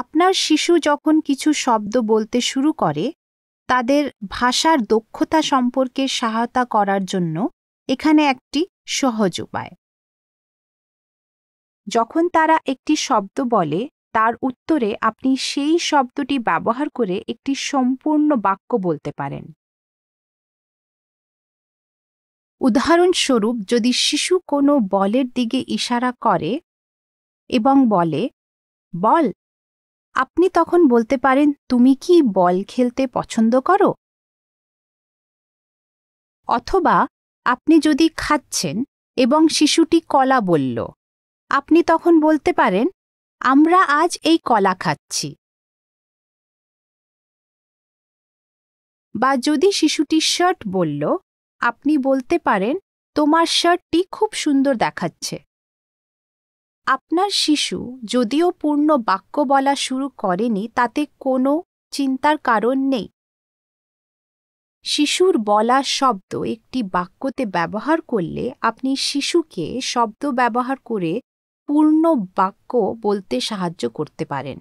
আপনার শিশু যখন কিছু শব্দ বলতে শুরু করে তাদের ভাষার দক্ষতা সম্পর্কে সহায়তা করার জন্য এখানে একটি সহজ উপায় যখন তারা একটি শব্দ বলে তার উত্তরে আপনি সেই শব্দটি ব্যবহার করে একটি সম্পূর্ণ বাক্য বলতে পারেন উদাহরণস্বরূপ যদি শিশু কোনো বলের দিকে ইশারা করে এবং বলে বল আপনি তখন বলতে পারেন তুমি কি বল খেলতে পছন্দ করো অথবা আপনি যদি খাচ্ছেন এবং শিশুটি কলা বলল আপনি তখন বলতে পারেন আমরা আজ এই কলা খাচ্ছি বা যদি শিশুটি শার্ট বলল আপনি বলতে পারেন তোমার শার্টটি খুব সুন্দর দেখাচ্ছে আপনার শিশু যদিও পূর্ণ বাক্য বলা শুরু করেনি তাতে কোনো চিন্তার কারণ নেই শিশুর বলা শব্দ একটি বাক্যতে ব্যবহার করলে আপনি শিশুকে শব্দ ব্যবহার করে পূর্ণ বাক্য বলতে সাহায্য করতে পারেন